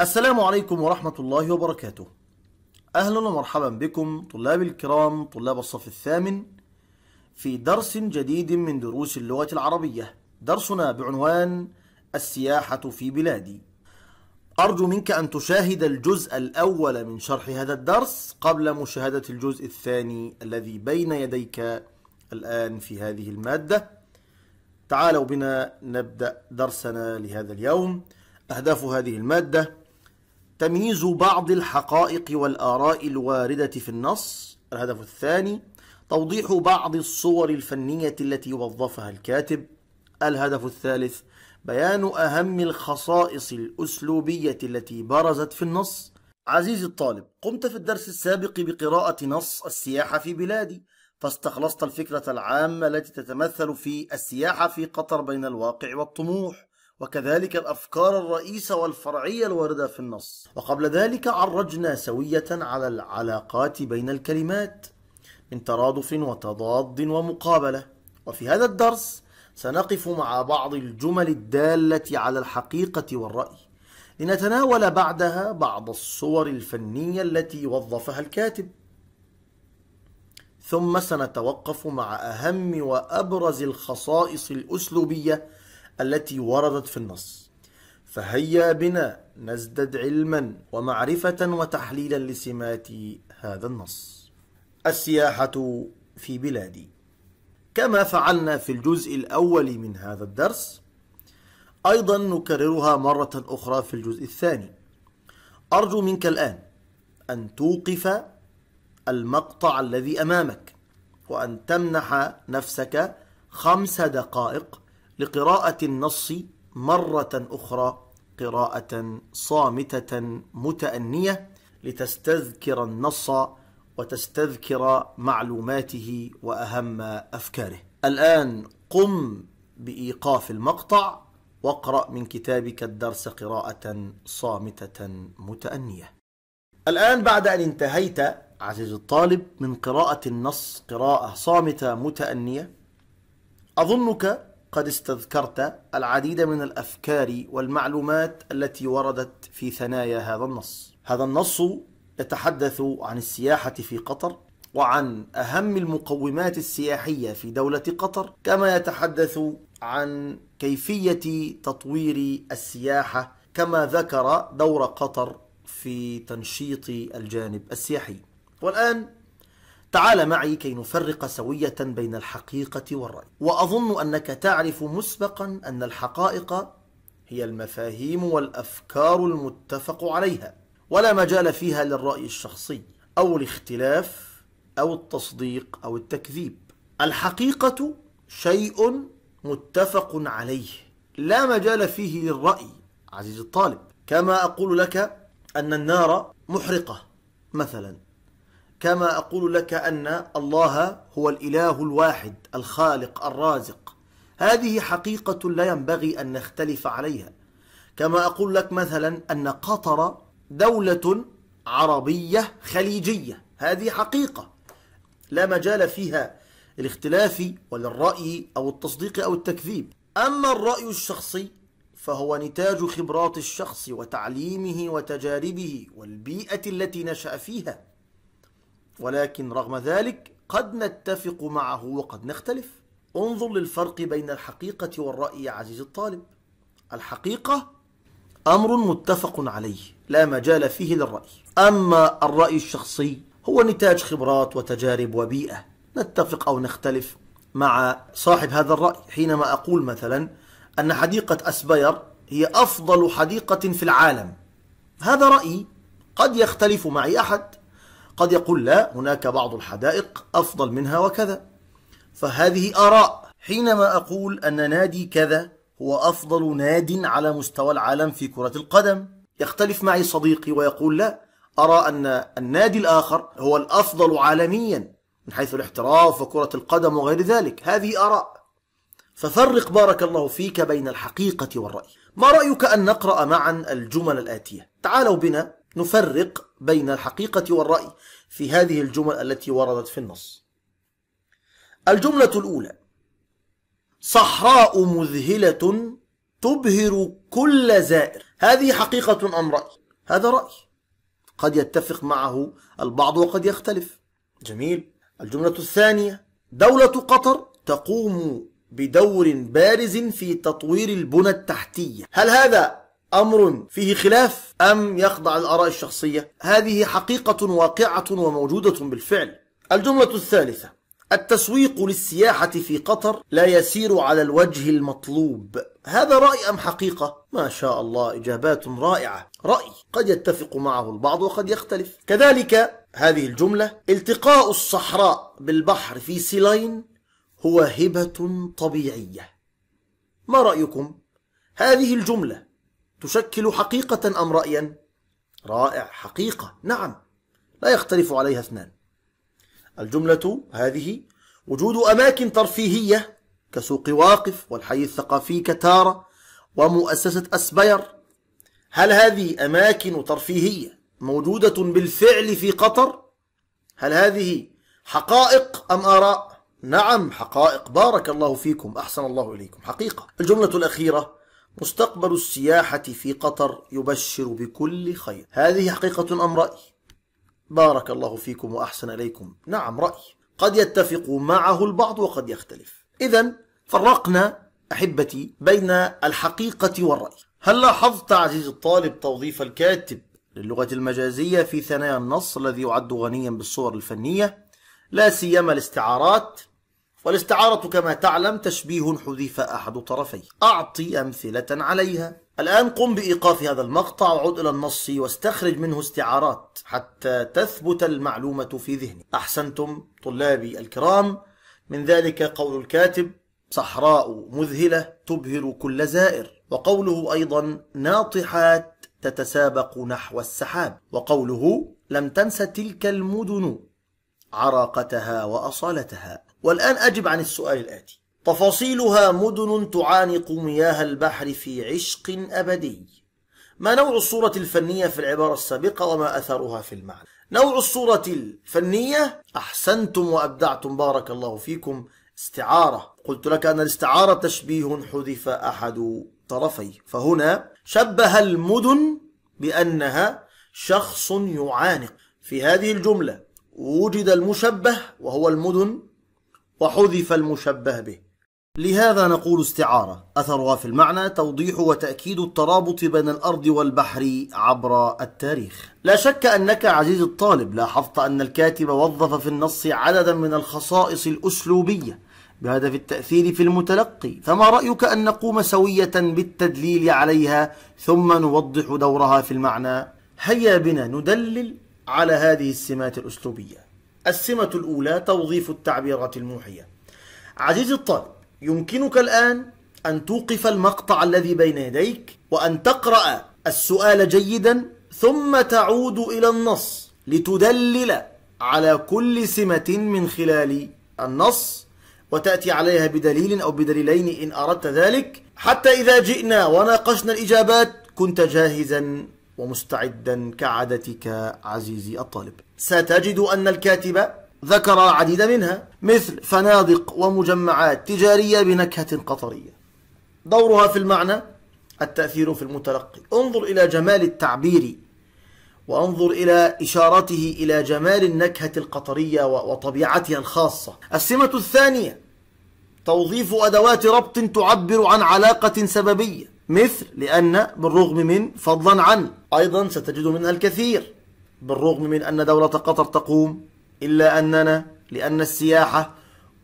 السلام عليكم ورحمة الله وبركاته أهلا ومرحبا بكم طلاب الكرام طلاب الصف الثامن في درس جديد من دروس اللغة العربية درسنا بعنوان السياحة في بلادي أرجو منك أن تشاهد الجزء الأول من شرح هذا الدرس قبل مشاهدة الجزء الثاني الذي بين يديك الآن في هذه المادة تعالوا بنا نبدأ درسنا لهذا اليوم أهداف هذه المادة تمييز بعض الحقائق والآراء الواردة في النص الهدف الثاني توضيح بعض الصور الفنية التي وظفها الكاتب الهدف الثالث بيان أهم الخصائص الأسلوبية التي برزت في النص عزيزي الطالب قمت في الدرس السابق بقراءة نص السياحة في بلادي فاستخلصت الفكرة العامة التي تتمثل في السياحة في قطر بين الواقع والطموح وكذلك الأفكار الرئيسة والفرعية الواردة في النص وقبل ذلك عرجنا سوية على العلاقات بين الكلمات من ترادف وتضاد ومقابلة وفي هذا الدرس سنقف مع بعض الجمل الدالة على الحقيقة والرأي لنتناول بعدها بعض الصور الفنية التي وظفها الكاتب ثم سنتوقف مع أهم وأبرز الخصائص الأسلوبية التي وردت في النص فهيا بنا نزدد علما ومعرفة وتحليلا لسمات هذا النص السياحة في بلادي كما فعلنا في الجزء الأول من هذا الدرس أيضا نكررها مرة أخرى في الجزء الثاني أرجو منك الآن أن توقف المقطع الذي أمامك وأن تمنح نفسك خمس دقائق لقراءة النص مرة أخرى قراءة صامتة متأنية لتستذكر النص وتستذكر معلوماته وأهم أفكاره. الآن قم بإيقاف المقطع واقرأ من كتابك الدرس قراءة صامتة متأنية. الآن بعد أن انتهيت عزيزي الطالب من قراءة النص قراءة صامتة متأنية أظنك قد استذكرت العديد من الافكار والمعلومات التي وردت في ثنايا هذا النص. هذا النص يتحدث عن السياحه في قطر وعن اهم المقومات السياحيه في دوله قطر، كما يتحدث عن كيفيه تطوير السياحه كما ذكر دور قطر في تنشيط الجانب السياحي. والان تعال معي كي نفرق سوية بين الحقيقة والرأي وأظن أنك تعرف مسبقا أن الحقائق هي المفاهيم والأفكار المتفق عليها ولا مجال فيها للرأي الشخصي أو الاختلاف أو التصديق أو التكذيب الحقيقة شيء متفق عليه لا مجال فيه للرأي عزيزي الطالب كما أقول لك أن النار محرقة مثلا كما أقول لك أن الله هو الإله الواحد الخالق الرازق هذه حقيقة لا ينبغي أن نختلف عليها كما أقول لك مثلا أن قطر دولة عربية خليجية هذه حقيقة لا مجال فيها الاختلاف وللراي أو التصديق أو التكذيب أما الرأي الشخصي فهو نتاج خبرات الشخص وتعليمه وتجاربه والبيئة التي نشأ فيها ولكن رغم ذلك قد نتفق معه وقد نختلف انظر للفرق بين الحقيقة والرأي يا عزيزي الطالب الحقيقة أمر متفق عليه لا مجال فيه للرأي أما الرأي الشخصي هو نتاج خبرات وتجارب وبيئة نتفق أو نختلف مع صاحب هذا الرأي حينما أقول مثلا أن حديقة أسبير هي أفضل حديقة في العالم هذا رأيي قد يختلف معي أحد قد يقول لا هناك بعض الحدائق أفضل منها وكذا فهذه آراء حينما أقول أن نادي كذا هو أفضل ناد على مستوى العالم في كرة القدم يختلف معي صديقي ويقول لا أرى أن النادي الآخر هو الأفضل عالميا من حيث الاحتراف وكرة القدم وغير ذلك هذه آراء ففرق بارك الله فيك بين الحقيقة والرأي ما رأيك أن نقرأ معا الجمل الآتية تعالوا بنا نفرق بين الحقيقة والرأي في هذه الجمل التي وردت في النص الجملة الأولى صحراء مذهلة تبهر كل زائر هذه حقيقة أم رأي هذا رأي قد يتفق معه البعض وقد يختلف جميل الجملة الثانية دولة قطر تقوم بدور بارز في تطوير البنى التحتية هل هذا أمر فيه خلاف أم يخضع الآراء الشخصية هذه حقيقة واقعة وموجودة بالفعل الجملة الثالثة التسويق للسياحة في قطر لا يسير على الوجه المطلوب هذا رأي أم حقيقة؟ ما شاء الله إجابات رائعة رأي قد يتفق معه البعض وقد يختلف كذلك هذه الجملة التقاء الصحراء بالبحر في سيلين هو هبة طبيعية ما رأيكم؟ هذه الجملة تشكل حقيقة أم رأيا؟ رائع حقيقة نعم لا يختلف عليها اثنان الجملة هذه وجود أماكن ترفيهية كسوق واقف والحي الثقافي كتارة ومؤسسة أسبير هل هذه أماكن ترفيهية موجودة بالفعل في قطر؟ هل هذه حقائق أم آراء؟ نعم حقائق بارك الله فيكم أحسن الله إليكم حقيقة الجملة الأخيرة مستقبل السياحة في قطر يبشر بكل خير هذه حقيقة أم رأي؟ بارك الله فيكم وأحسن إليكم نعم رأي قد يتفق معه البعض وقد يختلف إذا فرقنا أحبتي بين الحقيقة والرأي هل لاحظت عزيزي الطالب توظيف الكاتب للغة المجازية في ثنايا النص الذي يعد غنيا بالصور الفنية لا سيما الاستعارات والاستعارة كما تعلم تشبيه حذف أحد طرفيه أعطي أمثلة عليها الآن قم بإيقاف هذا المقطع وعد إلى النص واستخرج منه استعارات حتى تثبت المعلومة في ذهني أحسنتم طلابي الكرام من ذلك قول الكاتب صحراء مذهلة تبهر كل زائر وقوله أيضا ناطحات تتسابق نحو السحاب وقوله لم تنس تلك المدن عراقتها وأصالتها والآن أجب عن السؤال الآتي تفاصيلها مدن تعانق مياه البحر في عشق أبدي ما نوع الصورة الفنية في العبارة السابقة وما أثرها في المعنى نوع الصورة الفنية أحسنتم وأبدعتم بارك الله فيكم استعارة قلت لك أن الاستعارة تشبيه حذف أحد طرفيه فهنا شبه المدن بأنها شخص يعانق في هذه الجملة وجد المشبه وهو المدن وحذف المشبه به لهذا نقول استعارة أثرها في المعنى توضيح وتأكيد الترابط بين الأرض والبحر عبر التاريخ لا شك أنك عزيز الطالب لاحظت أن الكاتب وظف في النص عددا من الخصائص الأسلوبية بهدف التأثير في المتلقي فما رأيك أن نقوم سوية بالتدليل عليها ثم نوضح دورها في المعنى هيا بنا ندلل على هذه السمات الأسلوبية السمة الأولى توظيف التعبيرات الموحية عزيزي الطالب يمكنك الآن أن توقف المقطع الذي بين يديك وأن تقرأ السؤال جيدا ثم تعود إلى النص لتدلل على كل سمة من خلال النص وتأتي عليها بدليل أو بدليلين إن أردت ذلك حتى إذا جئنا وناقشنا الإجابات كنت جاهزا ومستعدا كعادتك عزيزي الطالب ستجد أن الكاتب ذكر العديد منها مثل فنادق ومجمعات تجارية بنكهة قطرية دورها في المعنى التأثير في المتلقي انظر إلى جمال التعبير وانظر إلى إشارته إلى جمال النكهة القطرية وطبيعتها الخاصة السمة الثانية توظيف أدوات ربط تعبر عن علاقة سببية مثل لأن بالرغم من فضلا عن أيضا ستجد منها الكثير بالرغم من أن دولة قطر تقوم إلا أننا لأن السياحة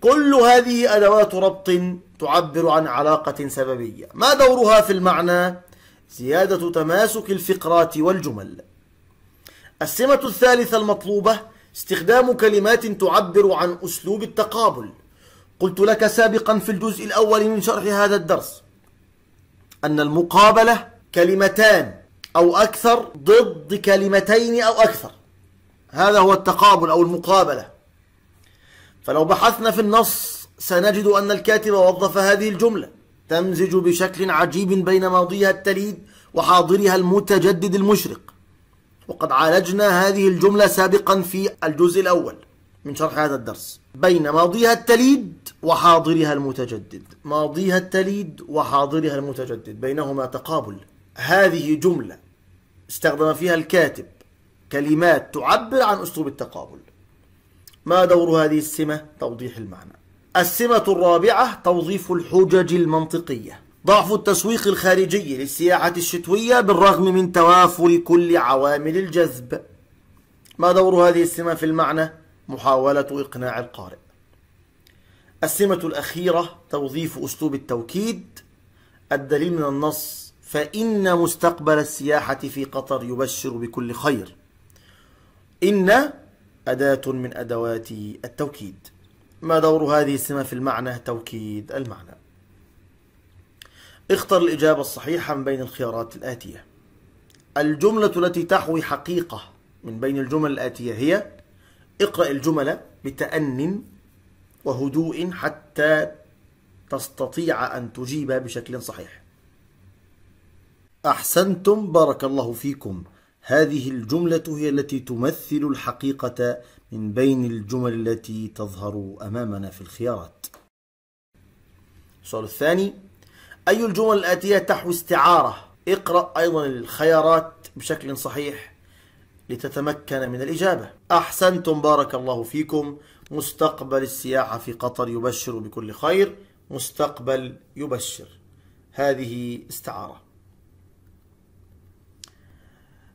كل هذه أدوات ربط تعبر عن علاقة سببية ما دورها في المعنى؟ زيادة تماسك الفقرات والجمل السمة الثالثة المطلوبة استخدام كلمات تعبر عن أسلوب التقابل قلت لك سابقا في الجزء الأول من شرح هذا الدرس أن المقابلة كلمتان أو أكثر ضد كلمتين أو أكثر هذا هو التقابل أو المقابلة فلو بحثنا في النص سنجد أن الكاتب وظف هذه الجملة تمزج بشكل عجيب بين ماضيها التليد وحاضرها المتجدد المشرق وقد عالجنا هذه الجملة سابقا في الجزء الأول من شرح هذا الدرس بين ماضيها التليد وحاضرها المتجدد ماضيها التليد وحاضرها المتجدد بينهما تقابل هذه جملة استخدم فيها الكاتب كلمات تعبر عن أسلوب التقابل ما دور هذه السمة؟ توضيح المعنى السمة الرابعة توظيف الحجج المنطقية ضعف التسويق الخارجي للسياحة الشتوية بالرغم من توافر كل عوامل الجذب ما دور هذه السمة في المعنى؟ محاولة إقناع القارئ. السمة الأخيرة توظيف أسلوب التوكيد الدليل من النص فإن مستقبل السياحة في قطر يبشر بكل خير. إن أداة من أدوات التوكيد. ما دور هذه السمة في المعنى؟ توكيد المعنى. اختر الإجابة الصحيحة من بين الخيارات الآتية. الجملة التي تحوي حقيقة من بين الجمل الآتية هي اقرأ الجمل بتأن وهدوء حتى تستطيع أن تجيب بشكل صحيح أحسنتم بارك الله فيكم هذه الجملة هي التي تمثل الحقيقة من بين الجمل التي تظهر أمامنا في الخيارات السؤال الثاني أي الجمل الآتية تحوي استعارة؟ اقرأ أيضا الخيارات بشكل صحيح لتتمكن من الإجابة أحسنتم بارك الله فيكم مستقبل السياحة في قطر يبشر بكل خير مستقبل يبشر هذه استعارة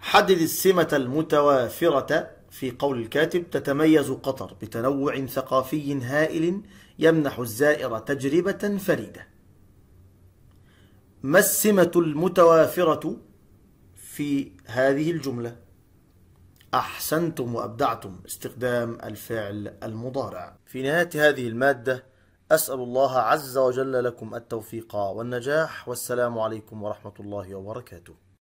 حدد السمة المتوافرة في قول الكاتب تتميز قطر بتنوع ثقافي هائل يمنح الزائر تجربة فريدة ما السمة المتوافرة في هذه الجملة؟ أحسنتم وأبدعتم استخدام الفعل المضارع في نهاية هذه المادة أسأل الله عز وجل لكم التوفيق والنجاح والسلام عليكم ورحمة الله وبركاته